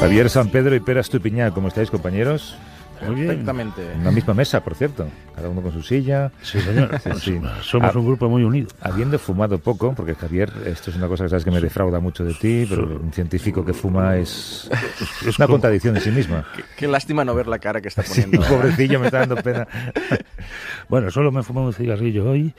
Javier San Pedro y Peras Tupiñá, ¿cómo estáis, compañeros? Muy Perfectamente. En la misma mesa, por cierto. Cada uno con su silla. Sí, señor. Somos un grupo muy unido. Habiendo fumado poco, porque Javier, esto es una cosa que sabes que me defrauda mucho de ti, pero un científico que fuma es, una contradicción en sí misma. Qué, lástima no ver la cara que está poniendo. pobrecillo, me está dando pena. bueno, solo me he fumado un cigarrillo hoy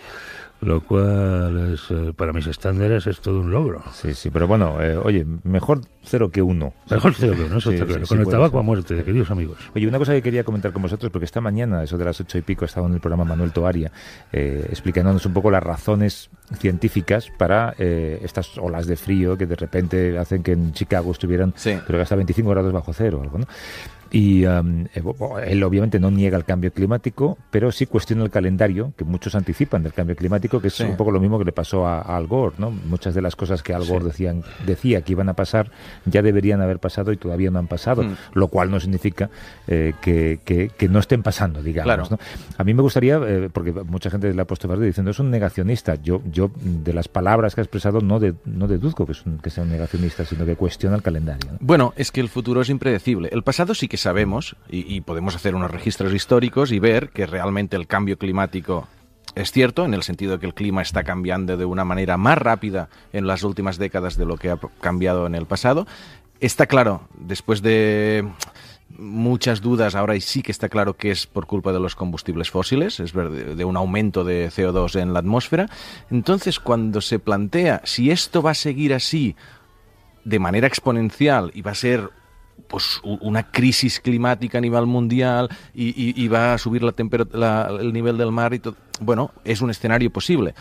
lo cual eh, para mis estándares es todo un logro. Sí, sí, pero bueno, eh, oye, mejor cero que uno. Mejor cero que uno, eso con el tabaco a muerte, queridos amigos. Oye, una cosa que quería comentar con vosotros, porque esta mañana, eso de las ocho y pico, estaba en el programa Manuel Toaria, eh, explicándonos un poco las razones científicas para eh, estas olas de frío que de repente hacen que en Chicago estuvieran, creo que hasta 25 grados bajo cero Y um, eh, él obviamente no niega el cambio climático, pero sí cuestiona el calendario, que muchos anticipan del cambio climático, que es un poco lo mismo que le pasó a, a Al Gore, ¿no? Muchas de las cosas que Al Gore decían, decía que iban a pasar ya deberían haber pasado y todavía no han pasado, hmm. lo cual no significa eh, que, no estén pasando, digamos. A mí me gustaría, eh, porque mucha gente de la puesto verde diciendo, es un negacionista. Yo, yo de las palabras que ha expresado, no, de, no deduzco que, sea un negacionista, sino que cuestiona el calendario. Bueno, es que el futuro es impredecible. El pasado sí que sabemos y podemos hacer unos registros históricos y ver que realmente el cambio climático es cierto, en el sentido de que el clima está cambiando de una manera más rápida en las últimas décadas de lo que ha cambiado en el pasado. Está claro, después de muchas dudas, ahora sí que está claro que es por culpa de los combustibles fósiles, es verdad, de un aumento de CO2 en la atmósfera. Entonces, cuando se plantea si esto va a seguir así de manera exponencial y va a ser pues, una crisis climática a nivel mundial y, va a subir la, el nivel del mar y todo, bueno, es un escenario posible.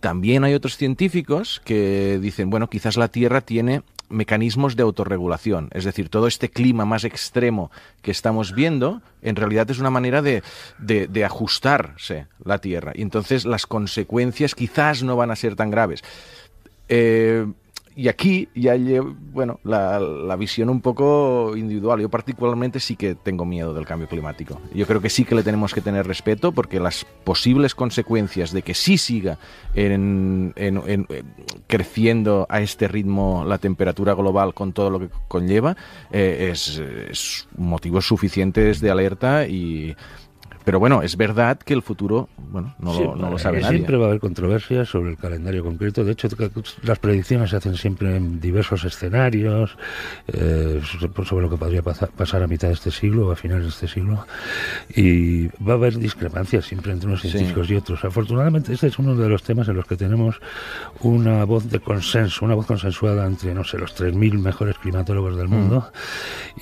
También hay otros científicos que dicen, bueno, quizás la Tierra tiene mecanismos de autorregulación. Es decir, todo este clima más extremo que estamos viendo, en realidad es una manera de, ajustarse la Tierra. Y entonces las consecuencias quizás no van a ser tan graves. Eh, y aquí ya llevo, bueno, la, visión un poco individual. Yo particularmente sí que tengo miedo del cambio climático. Yo creo que sí que le tenemos que tener respeto porque las posibles consecuencias de que sí siga en, eh, creciendo a este ritmo la temperatura global con todo lo que conlleva eh, es, es motivos suficientes de alerta y pero bueno, es verdad que el futuro, bueno, no, lo, no lo, eh, sabe eh, nadie. Siempre va a haber controversias sobre el calendario concreto. De hecho, las predicciones se hacen siempre en diversos escenarios eh, sobre lo que podría pasar a mitad de este siglo o a finales de este siglo. Y va a haber discrepancias siempre entre unos científicos y otros. Afortunadamente, este es uno de los temas en los que tenemos una voz de consenso, una voz consensuada entre, no sé, los 3.000 mejores climatólogos del mm. mundo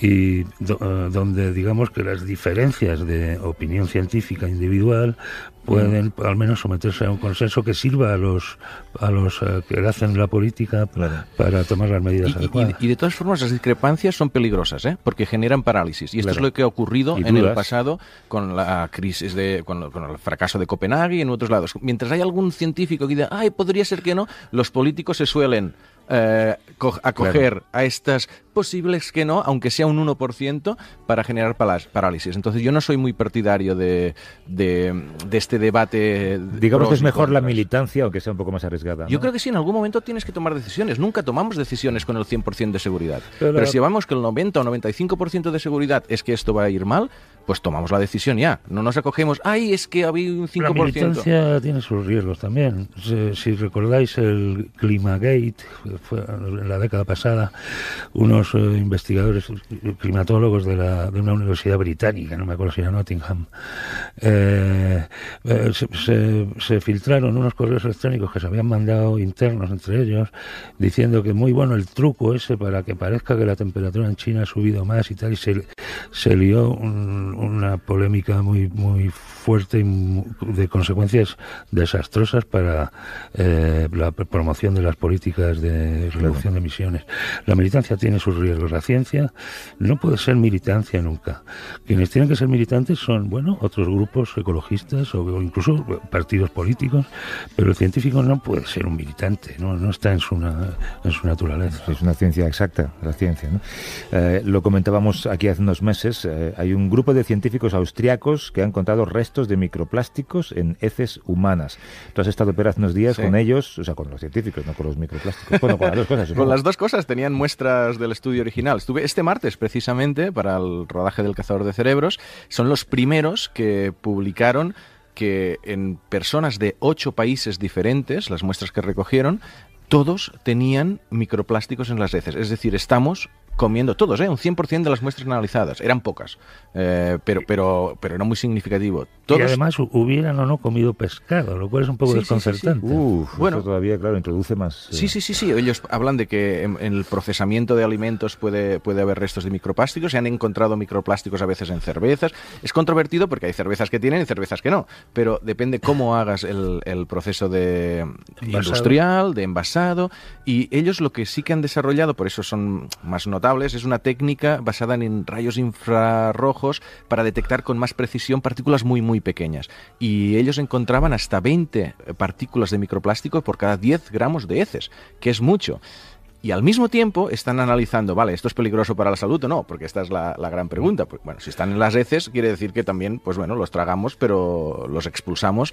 y donde digamos que las diferencias de opinión científica científica individual pueden al menos someterse a un consenso que sirva a los a los eh, que hacen la política para tomar las medidas adecuadas. Y, de todas formas las discrepancias son peligrosas, ¿eh? porque generan parálisis. Y esto es lo que ha ocurrido en el pasado con la crisis de con, el fracaso de Copenhague y en otros lados. Mientras hay algún científico que diga, ay, podría ser que no, los políticos se suelen eh, acoger a estas posibles que no, aunque sea un 1%, para generar parálisis. Entonces yo no soy muy partidario de, de, este debate. Digamos que es mejor la militancia, aunque sea un poco más arriesgada. Yo creo que sí, en algún momento tienes que tomar decisiones. Nunca tomamos decisiones con el 100% de seguridad. Pero, si vamos que el 90 o 95% de seguridad es que esto va a ir mal, pues tomamos la decisión ya. No nos acogemos, ay, es que había un 5%. La militancia tiene sus riesgos también. Si, si recordáis el Climagate, en la década pasada, unos eh, investigadores climatólogos de, una universidad británica, no me acuerdo si era Nottingham, eh, eh, se, filtraron unos correos electrónicos que se habían mandado internos entre ellos, diciendo que muy bueno el truco ese para que parezca que la temperatura en China ha subido más y tal, y se, se lió una polémica muy, muy fuerte y de consecuencias desastrosas para la promoción de las políticas de reducción de emisiones. La militancia tiene sus riesgos. La ciencia no puede ser militancia nunca. Quienes tienen que ser militantes son, bueno, otros grupos ecologistas o incluso partidos políticos, pero el científico no puede ser un militante, no, no está en su, naturaleza. Es una ciencia exacta, la ciencia. ¿no? Eh, lo comentábamos aquí hace unos meses, eh, hay un grupo de científicos austriacos que han encontrado restos de microplásticos en heces humanas. Tú has estado, pero hace unos días con ellos, o sea, con los científicos, no con los microplásticos. Bueno, con las dos cosas. tenían muestras del estudio original. Estuve este martes precisamente para el rodaje del Cazador de Cerebros. Son los primeros que publicaron que en personas de ocho países diferentes, las muestras que recogieron, todos tenían microplásticos en las heces. Es decir, estamos comiendo todos, ¿eh? un 100% de las muestras analizadas, eran pocas, eh, pero, pero, pero era muy significativo. Y además hubieran o no comido pescado, lo cual es un poco desconcertante. bueno, eso todavía, claro, introduce más... Eh. Sí, sí, sí, sí, ellos hablan de que en, el procesamiento de alimentos puede, puede haber restos de microplásticos, se han encontrado microplásticos a veces en cervezas, es controvertido porque hay cervezas que tienen y cervezas que no, pero depende cómo hagas el, el proceso de industrial, de envasado, y ellos lo que sí que han desarrollado, por eso son más notables, es una técnica basada en rayos infrarrojos para detectar con más precisión partículas muy, muy pequeñas. Y ellos encontraban hasta 20 eh, partículas de microplástico por cada 10 gramos de heces, que es mucho. Y al mismo tiempo están analizando, vale, ¿esto es peligroso para la salud o no? Porque esta es la, la gran pregunta. Pues, bueno, si están en las heces, quiere decir que también, pues bueno, los tragamos, pero los expulsamos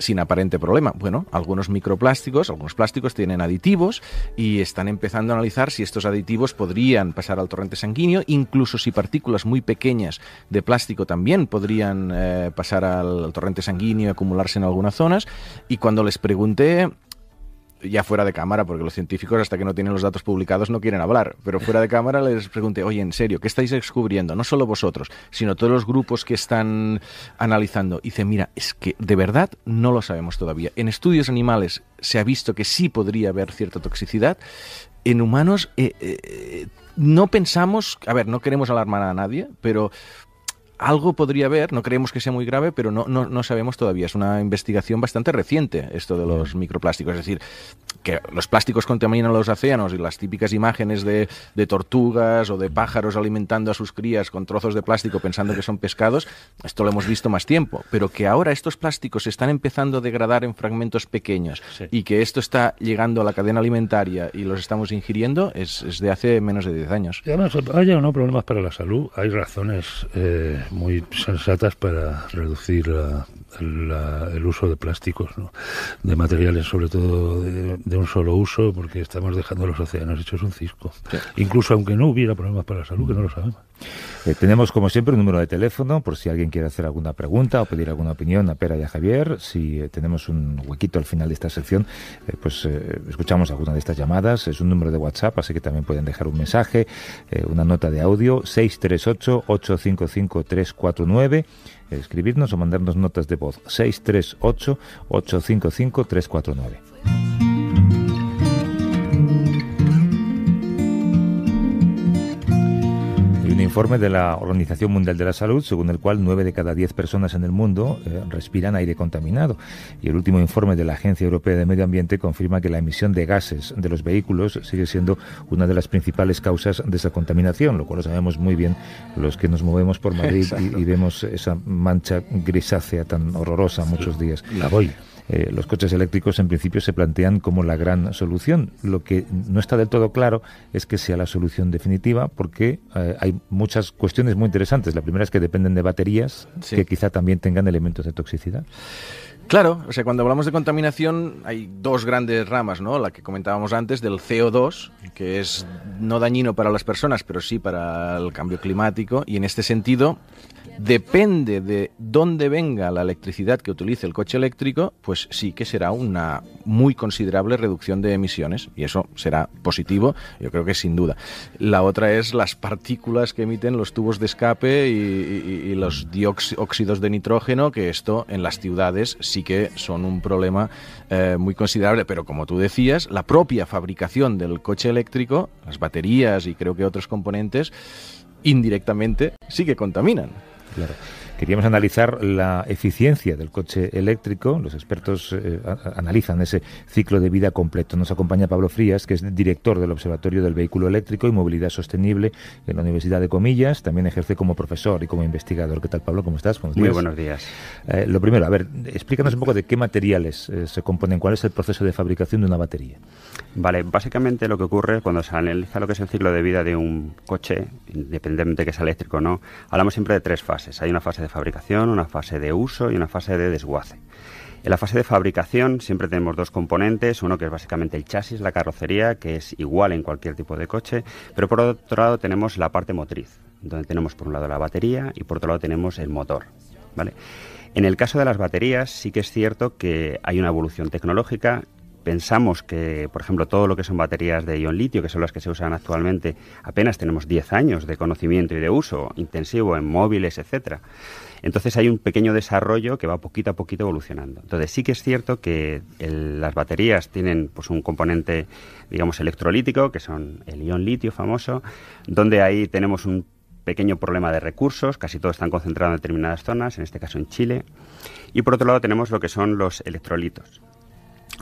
sin aparente problema. Bueno, algunos microplásticos, algunos plásticos tienen aditivos y están empezando a analizar si estos aditivos podrían pasar al torrente sanguíneo, incluso si partículas muy pequeñas de plástico también podrían eh, pasar al, al torrente sanguíneo y acumularse en algunas zonas. Y cuando les pregunté ya fuera de cámara, porque los científicos hasta que no tienen los datos publicados no quieren hablar, pero fuera de cámara les pregunté, oye, en serio, ¿qué estáis descubriendo? No solo vosotros, sino todos los grupos que están analizando. Y dice, mira, es que de verdad no lo sabemos todavía. En estudios animales se ha visto que sí podría haber cierta toxicidad. En humanos eh, eh, eh, no pensamos, a ver, no queremos alarmar a nadie, pero algo podría haber, no creemos que sea muy grave, pero no, no, sabemos todavía. Es una investigación bastante reciente esto de los microplásticos. Es decir, que los plásticos contaminan los océanos y las típicas imágenes de, tortugas o de pájaros alimentando a sus crías con trozos de plástico pensando que son pescados, esto lo hemos visto más tiempo. Pero que ahora estos plásticos están empezando a degradar en fragmentos pequeños y que esto está llegando a la cadena alimentaria y los estamos ingiriendo es, de hace menos de 10 años. Y además, hay o no problemas para la salud, hay razones. Eh, muy sensatas para reducir el uso de plásticos, de materiales sobre todo de, un solo uso, porque estamos dejando los océanos hechos un cisco. Incluso aunque no hubiera problemas para la salud, que no lo sabemos. Eh, tenemos, como siempre, un número de teléfono por si alguien quiere hacer alguna pregunta o pedir alguna opinión a Pera y a Javier. Si eh, tenemos un huequito al final de esta sección, eh, pues eh, escuchamos alguna de estas llamadas. Es un número de WhatsApp, así que también pueden dejar un mensaje, una nota de audio, 638-855-349 escribirnos o mandarnos notas de voz 638 855 349. informe de la Organización Mundial de la Salud, según el cual 9 de cada 10 personas en el mundo eh, respiran aire contaminado. Y el último informe de la Agencia Europea de Medio Ambiente confirma que la emisión de gases de los vehículos sigue siendo una de las principales causas de esa contaminación, lo cual lo sabemos muy bien los que nos movemos por Madrid y, vemos esa mancha grisácea tan horrorosa muchos días. La voy. Eh, los coches eléctricos en principio se plantean como la gran solución. Lo que no está del todo claro es que sea la solución definitiva porque eh, hay muchas cuestiones muy interesantes. La primera es que dependen de baterías que quizá también tengan elementos de toxicidad. Claro, o sea, cuando hablamos de contaminación hay dos grandes ramas, ¿no? La que comentábamos antes del CO2, que es no dañino para las personas, pero sí para el cambio climático, y en este sentido depende de dónde venga la electricidad que utilice el coche eléctrico, pues sí que será una muy considerable reducción de emisiones y eso será positivo, yo creo que sin duda. La otra es las partículas que emiten los tubos de escape y, los dióxidos de nitrógeno, que esto en las ciudades sí que son un problema eh, muy considerable, pero como tú decías, la propia fabricación del coche eléctrico, las baterías y creo que otros componentes, indirectamente sí que contaminan. 是。Queríamos analizar la eficiencia del coche eléctrico. Los expertos eh, analizan ese ciclo de vida completo. Nos acompaña Pablo Frías, que es director del Observatorio del Vehículo Eléctrico y Movilidad Sostenible en la Universidad de Comillas. También ejerce como profesor y como investigador. ¿Qué tal, Pablo? ¿Cómo estás? Muy buenos días. Eh, lo primero, a ver, explícanos un poco de qué materiales eh, se componen, cuál es el proceso de fabricación de una batería. Vale, básicamente lo que ocurre cuando se analiza lo que es el ciclo de vida de un coche, independientemente de que sea eléctrico o no, hablamos siempre de tres fases. Hay una fase de fabricación, una fase de uso y una fase de desguace. En la fase de fabricación siempre tenemos dos componentes, uno que es básicamente el chasis, la carrocería, que es igual en cualquier tipo de coche, pero por otro lado tenemos la parte motriz, donde tenemos por un lado la batería y por otro lado tenemos el motor. ¿vale? En el caso de las baterías sí que es cierto que hay una evolución tecnológica pensamos que, por ejemplo, todo lo que son baterías de ion litio, que son las que se usan actualmente, apenas tenemos 10 años de conocimiento y de uso intensivo en móviles, etcétera. Entonces hay un pequeño desarrollo que va poquito a poquito evolucionando. Entonces sí que es cierto que las baterías tienen pues un componente, digamos, electrolítico, que son el ion litio famoso, donde ahí tenemos un pequeño problema de recursos, casi todos están concentrados en determinadas zonas, en este caso en Chile. Y por otro lado tenemos lo que son los electrolitos.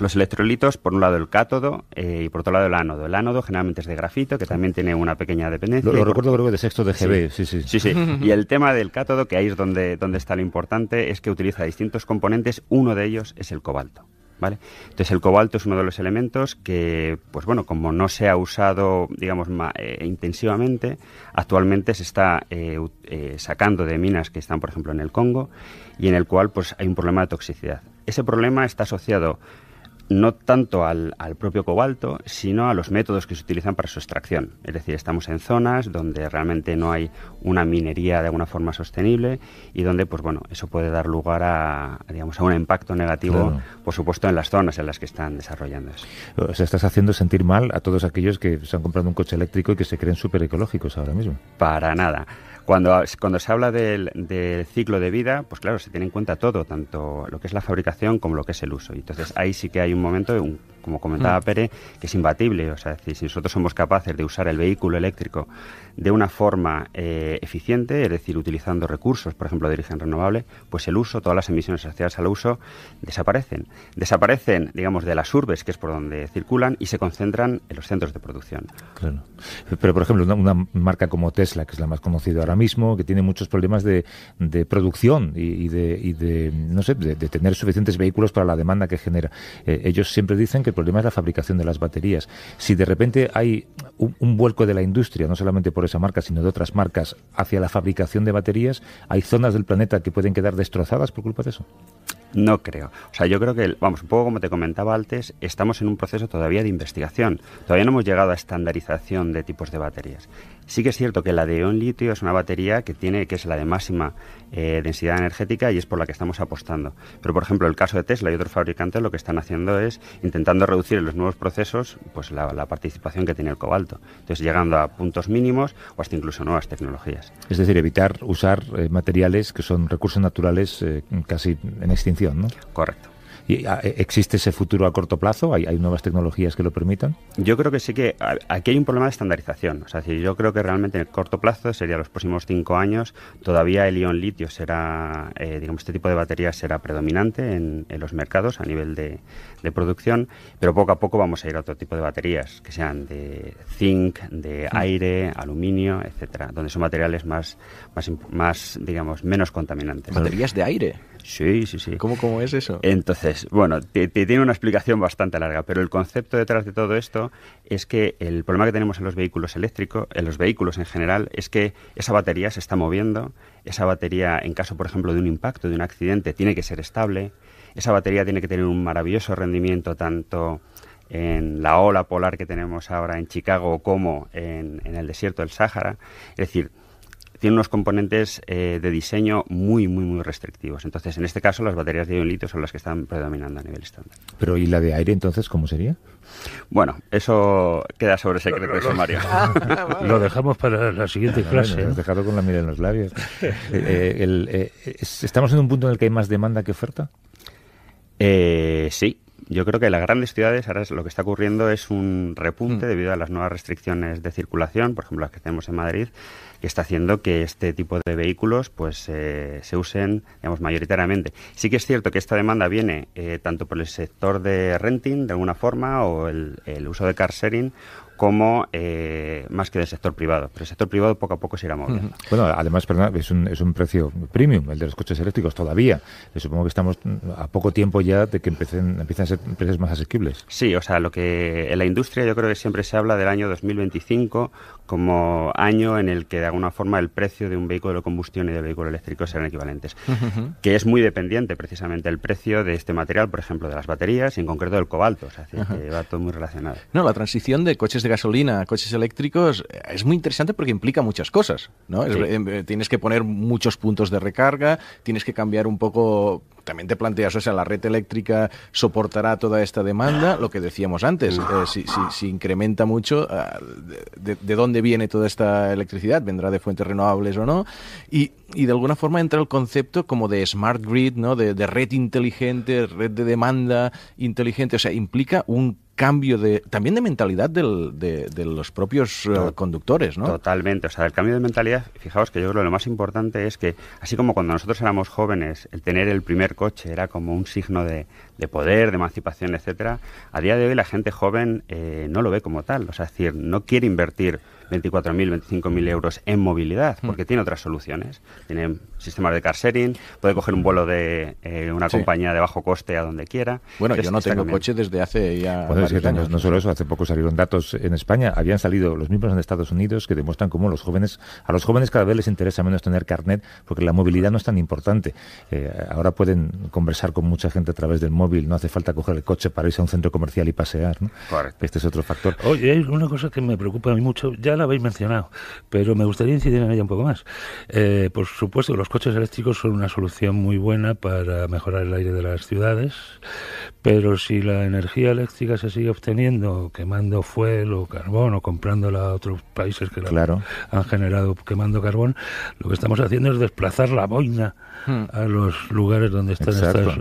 Los electrolitos, por un lado el cátodo eh, y por otro lado el ánodo. El ánodo generalmente es de grafito, que también tiene una pequeña dependencia. Lo, recuerdo creo que de sexto de GB, sí, sí. Sí, sí. y el tema del cátodo, que ahí es donde, donde está lo importante, es que utiliza distintos componentes, uno de ellos es el cobalto. ¿Vale? Entonces el cobalto es uno de los elementos que, pues bueno, como no se ha usado, digamos, eh, intensivamente, actualmente se está eh, sacando de minas que están, por ejemplo, en el Congo y en el cual, pues, hay un problema de toxicidad. Ese problema está asociado no tanto al, al, propio cobalto, sino a los métodos que se utilizan para su extracción. Es decir, estamos en zonas donde realmente no hay una minería de alguna forma sostenible y donde, pues bueno, eso puede dar lugar a, digamos, a un impacto negativo, por supuesto, en las zonas en las que están desarrollando eso. O sea, estás haciendo sentir mal a todos aquellos que se han comprado un coche eléctrico y que se creen súper ecológicos ahora mismo. Para nada. Cuando, cuando se habla del, ciclo de vida, pues claro, se tiene en cuenta todo, tanto lo que es la fabricación como lo que es el uso. Y entonces ahí sí que hay un momento, un como comentaba mm. Pérez, que es imbatible. O sea, decir, si nosotros somos capaces de usar el vehículo eléctrico de una forma eh, eficiente, es decir, utilizando recursos, por ejemplo, de origen renovable, pues el uso, todas las emisiones asociadas al uso, desaparecen. Desaparecen, digamos, de las urbes, que es por donde circulan, y se concentran en los centros de producción. Claro. Pero, por ejemplo, una, marca como Tesla, que es la más conocida ahora mismo, que tiene muchos problemas de, producción y, de, no sé, de, tener suficientes vehículos para la demanda que genera. Eh, ellos siempre dicen que problema es la fabricación de las baterías. Si de repente hay un, un, vuelco de la industria, no solamente por esa marca, sino de otras marcas, hacia la fabricación de baterías, hay zonas del planeta que pueden quedar destrozadas por culpa de eso. No creo. O sea, yo creo que, vamos, un poco como te comentaba antes, estamos en un proceso todavía de investigación. Todavía no hemos llegado a estandarización de tipos de baterías. Sí que es cierto que la de ion litio es una batería que tiene, que es la de máxima eh, densidad energética y es por la que estamos apostando. Pero, por ejemplo, el caso de Tesla y otros fabricantes lo que están haciendo es intentando reducir en los nuevos procesos pues la, participación que tiene el cobalto. Entonces, llegando a puntos mínimos o hasta incluso nuevas tecnologías. Es decir, evitar usar eh, materiales que son recursos naturales eh, casi en extinción Correcto. E, ¿Existe ese futuro a corto plazo? ¿Hay, nuevas tecnologías que lo permitan? Yo creo que sí que aquí hay un problema de estandarización. O sea, yo creo que realmente en el corto plazo, sería los próximos cinco años, todavía el ion litio será, eh, digamos, este tipo de baterías será predominante en, los mercados a nivel de, producción, pero poco a poco vamos a ir a otro tipo de baterías, que sean de zinc, de mm. aire, aluminio, etcétera, donde son materiales más, más, digamos, menos contaminantes. ¿Baterías de aire? Sí, sí, sí. ¿Cómo, cómo es eso? Entonces, bueno, te, tiene una explicación bastante larga, pero el concepto detrás de todo esto es que el problema que tenemos en los vehículos eléctricos, en los vehículos en general, es que esa batería se está moviendo, esa batería, en caso, por ejemplo, de un impacto, de un accidente, tiene que ser estable, esa batería tiene que tener un maravilloso rendimiento tanto en la ola polar que tenemos ahora en Chicago como en, en el desierto del Sáhara. Es decir, tiene unos componentes eh, de diseño muy, muy, muy restrictivos. Entonces, en este caso, las baterías de ion son las que están predominando a nivel estándar. Pero, ¿y la de aire entonces cómo sería? Bueno, eso queda sobre secreto de ah, Lo dejamos para la siguiente clase. ¿eh? dejado con la mira en los labios. Eh, ¿Estamos en un punto en el que hay más demanda que oferta? sí, yo creo que en las grandes ciudades ahora lo que está ocurriendo es un repunte mm. debido a las nuevas restricciones de circulación, por ejemplo las que tenemos en Madrid, que está haciendo que este tipo de vehículos pues eh, se usen digamos mayoritariamente. Sí que es cierto que esta demanda viene eh, tanto por el sector de renting de alguna forma o el, el uso de car sharing como eh, más que del sector privado. Pero el sector privado poco a poco se irá moviendo. Bueno, además, perdón, es un, precio premium el de los coches eléctricos todavía. Eh, supongo que estamos a poco tiempo ya de que empiecen, empiecen a ser precios más asequibles. Sí, o sea, lo que en la industria yo creo que siempre se habla del año 2025 como año en el que de alguna forma el precio de un vehículo de combustión y de vehículo eléctrico serán equivalentes, que es muy dependiente precisamente el precio de este material, por ejemplo, de las baterías y en concreto del cobalto, o sea, que va todo muy relacionado. No, la transición de coches de gasolina a coches eléctricos eh, es muy interesante porque implica muchas cosas, ¿no? Em, eh, tienes que poner muchos puntos de recarga, tienes que cambiar un poco también te planteas, o sea, la red eléctrica soportará toda esta demanda, lo que decíamos antes, eh, si, incrementa mucho, ah, de, dónde viene toda esta electricidad? ¿Vendrá de fuentes renovables o no? Y, de alguna forma entra el concepto como de smart grid, ¿no? De, de red inteligente, red de demanda inteligente, o sea, implica un cambio de, también de mentalidad de, los propios eh, conductores, ¿no? Totalmente. O sea, el cambio de mentalidad, fijaos que yo creo que lo más importante es que, así como cuando nosotros éramos jóvenes, el tener el primer coche era como un signo de, poder, de emancipación, etcétera, a día de hoy la gente joven eh, no lo ve como tal. O sea, es decir, no quiere invertir 24.000, 25.000 euros en movilidad, hmm. porque tiene otras soluciones. Tiene sistemas de car sharing, puede coger un vuelo de eh, una compañía de bajo coste a donde quiera. Bueno, yo no tengo coche desde hace ya. Bueno, No, solo eso, hace poco salieron datos en España, habían salido los mismos en Estados Unidos que demuestran cómo los jóvenes, a los jóvenes cada vez les interesa menos tener carnet porque la movilidad no es tan importante. Eh, ahora pueden conversar con mucha gente a través del móvil, no hace falta coger el coche para irse a un centro comercial y pasear. Este es otro factor. Oye, una cosa que me preocupa a mí mucho. Ya habéis mencionado, pero me gustaría incidir en ella un poco más. Eh, por supuesto, los coches eléctricos son una solución muy buena para mejorar el aire de las ciudades, pero si la energía eléctrica se sigue obteniendo quemando fuel o carbón o comprándola a otros países que la claro. han generado quemando carbón, lo que estamos haciendo es desplazar la boina hmm. a los lugares donde están estas,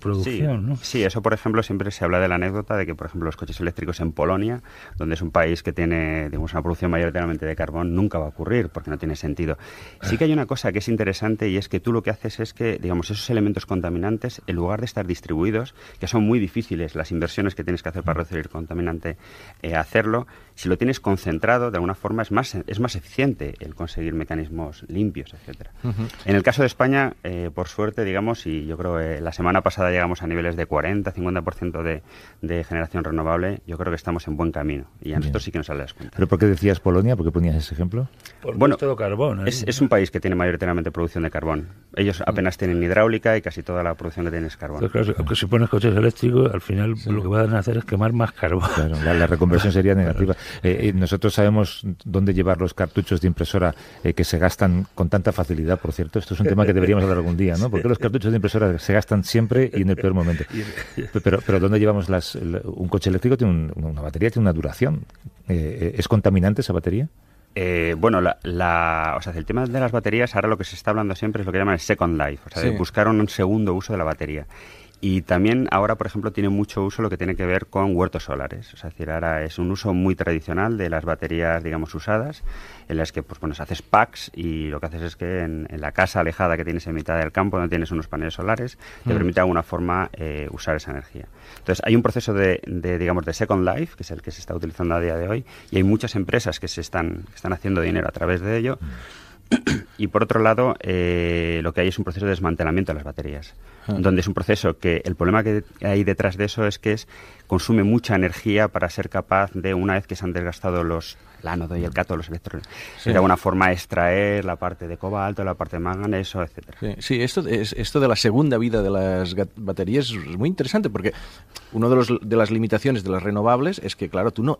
producciones. Sí, sí, eso por ejemplo siempre se habla de la anécdota de que por ejemplo los coches eléctricos en Polonia, donde es un país que tiene digamos, una producción mayoritariamente de carbón nunca va a ocurrir porque no tiene sentido. Sí que hay una cosa que es interesante y es que tú lo que haces es que, digamos, esos elementos contaminantes, en lugar de estar distribuidos, que son muy difíciles las inversiones que tienes que hacer para recibir contaminante, eh, hacerlo, si lo tienes concentrado, de alguna forma es más, es más eficiente el conseguir mecanismos limpios, etcétera. En el caso de España, eh, por suerte, digamos, y yo creo que eh, la semana pasada llegamos a niveles de 40, 50% de, de generación renovable, yo creo que estamos en buen camino. Y a nosotros sí que nos sale las cuentas. ¿Pero por qué decías Polonia? ¿Por qué ponías ese ejemplo? bueno, todo carbón. ¿eh? Es, un país que tiene mayoritariamente producción de carbón. Ellos apenas mm. tienen hidráulica y casi toda la producción que tienen es carbón. Claro, claro, si pones coches eléctricos, al final lo que van a hacer es quemar más carbón. la, la reconversión sería negativa. Eh, eh, nosotros sabemos dónde llevar los cartuchos de impresora eh, que se gastan con tanta facilidad, por cierto. Esto es un tema que deberíamos hablar algún día, ¿no? Porque los cartuchos de impresora se gastan siempre y en el peor momento. Pero, pero ¿dónde llevamos las...? un coche eléctrico tiene una batería, tiene una duración. Eh, ¿Es contaminante esa batería? bueno, la, o sea, el tema de las baterías, ahora lo que se está hablando siempre es lo que llaman el second life, o sea, buscar un segundo uso de la batería. Y también ahora, por ejemplo, tiene mucho uso lo que tiene que ver con huertos solares. O sea, es decir, ahora es un uso muy tradicional de las baterías, digamos, usadas, en las que, pues bueno, haces packs y lo que haces es que en, la casa alejada que tienes en mitad del campo, donde tienes unos paneles solares, te mm. permite de alguna forma eh, usar esa energía. Entonces, hay un proceso de, digamos, de Second Life, que es el que se está utilizando a día de hoy, y hay muchas empresas que se están, están haciendo dinero a través de ello. Mm. Y por otro lado, eh, lo que hay es un proceso de desmantelamiento de las baterías, ah. donde es un proceso que el problema que hay detrás de eso es que consume mucha energía para ser capaz de, una vez que se han desgastado los, el ánodo y el cátodo, los electrones. era una forma de extraer la parte de cobalto, la parte de manganeso, etcétera. Sí, esto, es, esto de la segunda vida de las baterías es muy interesante porque una de, los, de las limitaciones de las renovables es que, claro, tú no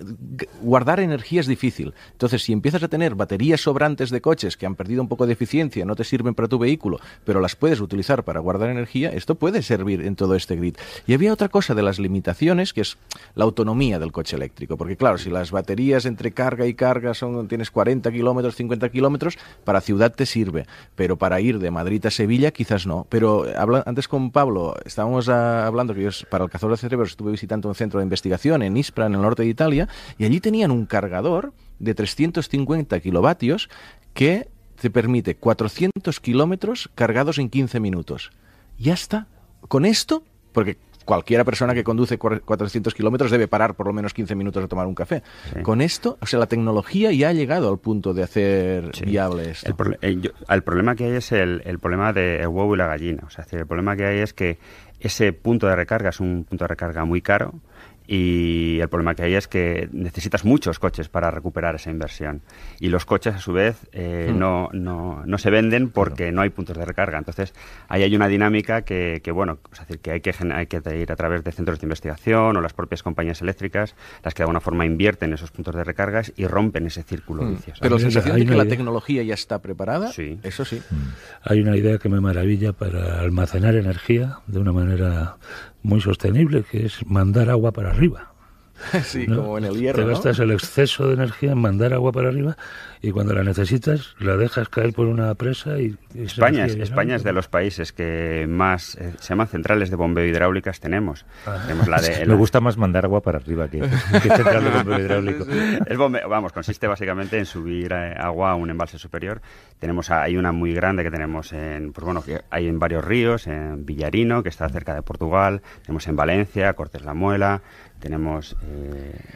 guardar energía es difícil. Entonces, si empiezas a tener baterías sobrantes de coches que han perdido un poco de eficiencia, no te sirven para tu vehículo, pero las puedes utilizar para guardar energía, esto puede servir en todo este grid. Y había otra cosa de las limitaciones que es la autonomía del coche eléctrico, porque claro, si las baterías entre carga y carga, son, tienes 40 kilómetros, 50 kilómetros, para ciudad te sirve, pero para ir de Madrid a Sevilla quizás no. Pero habla, antes con Pablo estábamos ah, hablando que yo para el Cazador de Cerebros estuve visitando un centro de investigación en Ispra, en el norte de Italia, y allí tenían un cargador de 350 kilovatios que te permite 400 kilómetros cargados en 15 minutos. Ya está. Con esto porque cualquiera persona que conduce 400 kilómetros debe parar por lo menos 15 minutos a tomar un café. Con esto, o sea, la tecnología ya ha llegado al punto de hacer viables. viable eh, El, problema que hay es el, problema del de huevo y la gallina. O sea, el problema que hay es que ese punto de recarga es un punto de recarga muy caro y el problema que hay es que necesitas muchos coches para recuperar esa inversión. Y los coches, a su vez, eh, hmm. no, no, no, se venden porque no hay puntos de recarga. Entonces, ahí hay una dinámica que, que bueno, es decir, que hay que, hay que ir a través de centros de investigación o las propias compañías eléctricas, las que de alguna forma invierten esos puntos de recargas y rompen ese círculo hmm. vicioso. Pero la sensación de que la tecnología ya está preparada, sí. eso sí. Hmm. Hay una idea que me maravilla para almacenar energía de una manera muy sostenible, que es mandar agua para arriba. sí, como en el hierro. Te gastas el exceso de energía en mandar agua para arriba y cuando la necesitas la dejas caer por una presa y... España, es, España es de los países que más, eh, se llaman centrales de bombeo hidráulicas, tenemos. Ah. Me gusta más mandar agua para arriba que, que central de bombeo hidráulico. vamos, consiste básicamente en subir eh, agua a un embalse superior. Tenemos, hay una muy grande que tenemos en, pues bueno, que hay en varios ríos, en Villarino, que está cerca de Portugal, tenemos en Valencia, Cortes la Muela, tenemos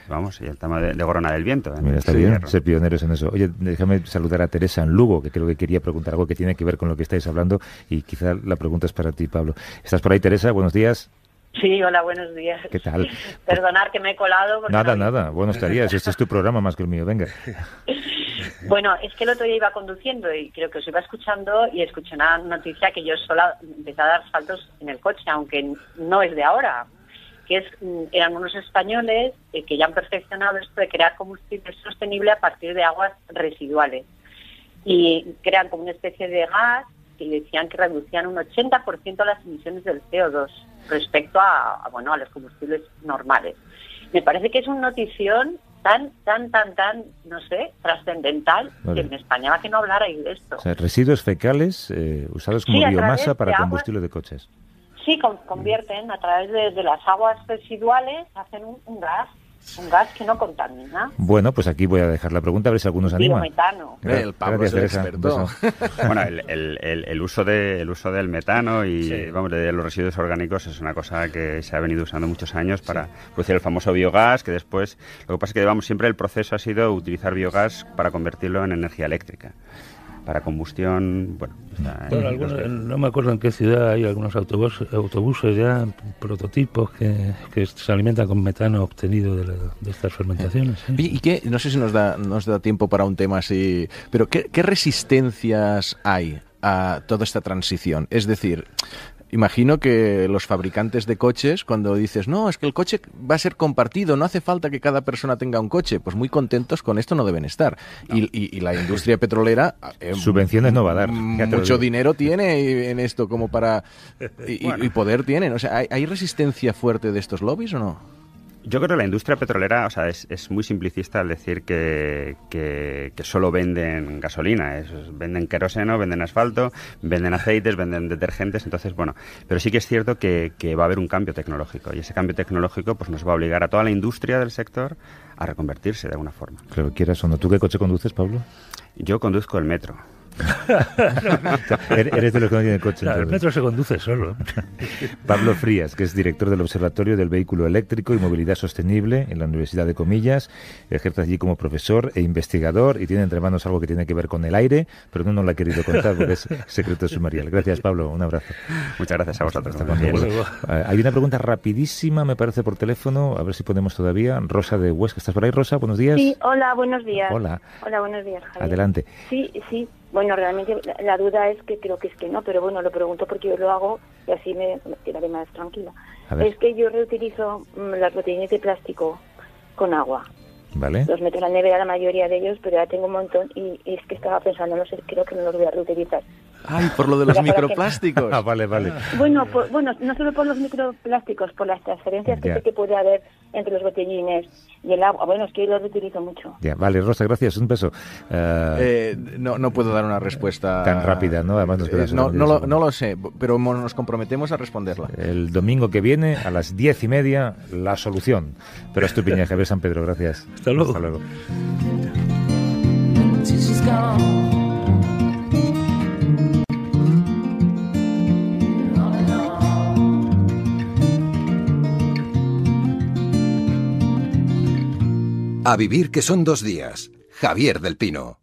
vamos, y el tema de, de Gorona del Viento. ¿eh? Mira, está bien ser pioneros en eso. Oye, déjame saludar a Teresa en Lugo, que creo que quería preguntar algo que tiene que ver con lo que estáis hablando y quizá la pregunta es para ti, Pablo. ¿Estás por ahí, Teresa? Buenos días. Sí, hola, buenos días. ¿Qué tal? Perdonar que me he colado. Nada, nada. Buenos días. Este es tu programa más que el mío. Venga. Bueno, es que el otro día iba conduciendo y creo que os iba escuchando y escuché una noticia que yo sola empecé a dar saltos en el coche, aunque no es de ahora que es, mm, eran unos españoles eh, que ya han perfeccionado esto de crear combustible sostenible a partir de aguas residuales. Y crean como una especie de gas y decían que reducían un 80% las emisiones del CO2 respecto a, bueno, a los combustibles normales. Me parece que es una notición tan, tan, tan, tan, no sé, trascendental, que en España va que no hablara de esto. O residuos fecales eh, usados como biomasa para combustible de coches. Sí, convierten a través de, las aguas residuales, hacen un, gas. Un gas que no contamina. Bueno, pues aquí voy a dejar la pregunta a ver si algunos anima. Biometano. el Pablo el experto. bueno, el, uso de, uso del metano y vamos, de los residuos orgánicos es una cosa que se ha venido usando muchos años para producir el famoso biogás, que después, lo que pasa es que vamos, siempre el proceso ha sido utilizar biogás para convertirlo en energía eléctrica para combustión. Bueno, está no me acuerdo en qué ciudad hay algunos autobuses ya, prototipos que, se alimentan con metano obtenido de, estas fermentaciones. ¿y qué? No sé si nos da, nos da tiempo para un tema así, pero qué resistencias hay a toda esta transición. Es decir, Imagino que los fabricantes de coches, cuando dices, no, es que el coche va a ser compartido, no hace falta que cada persona tenga un coche, pues muy contentos con esto no deben estar. Y, la industria petrolera... Eh, Subvenciones no va a dar. Mm, mucho dinero tiene en esto como para... Y, poder tienen. O sea, ¿hay resistencia fuerte de estos lobbies o no? Yo creo que la industria petrolera, o sea, es, muy simplicista al decir que, que, solo venden gasolina, venden queroseno, venden asfalto, venden aceites, venden detergentes, entonces, bueno, pero sí que es cierto que, va a haber un cambio tecnológico y ese cambio tecnológico pues nos va a obligar a toda la industria del sector a reconvertirse de alguna forma. Claro, o ¿Tú qué coche conduces, Pablo? Yo conduzco el metro. eres de los que no tienen coche. el metro se conduce solo. Pablo Frías, que es director del Observatorio del Vehículo Eléctrico y Movilidad Sostenible en la Universidad de Comillas, ejerce allí como profesor e investigador y tiene entre manos algo que tiene que ver con el aire, pero no nos lo ha querido contar porque es secreto sumarial. Gracias, Pablo. Un abrazo. Muchas gracias a vosotros. Eh, hay una pregunta rapidísima, me parece, por teléfono, a ver si podemos todavía. Rosa de Huesca, ¿estás por ahí, Rosa? Buenos días. Sí, hola, buenos días. Hola. Hola, buenos días, Adelante. Sí, sí, bueno, realmente la duda es que creo que es que no, pero bueno, lo pregunto porque yo lo hago y así me, quedaré más tranquila. Es que yo reutilizo mm, las botellas de plástico con agua. Vale. Los meto en la nevera la mayoría de ellos, pero ya tengo un montón y es que estaba pensando, no sé, creo que no los voy a reutilizar. Ay, por lo de los microplásticos. Ah, vale, vale. Bueno, bueno, no solo por los microplásticos, por las transferencias que, que puede haber entre los botellines y el agua. Bueno, es que yo los utilizo mucho. Ya, vale, Rosa, gracias. Un beso. Eh, no, no puedo dar una respuesta tan rápida, ¿no? Además eh, no, lo, no, lo, sé, pero nos comprometemos a responderla. El domingo que viene, a las diez y media, la solución. Pero es tu piña, Javier San Pedro. Gracias. Hasta luego. Hasta luego. A vivir que son dos días. Javier del Pino.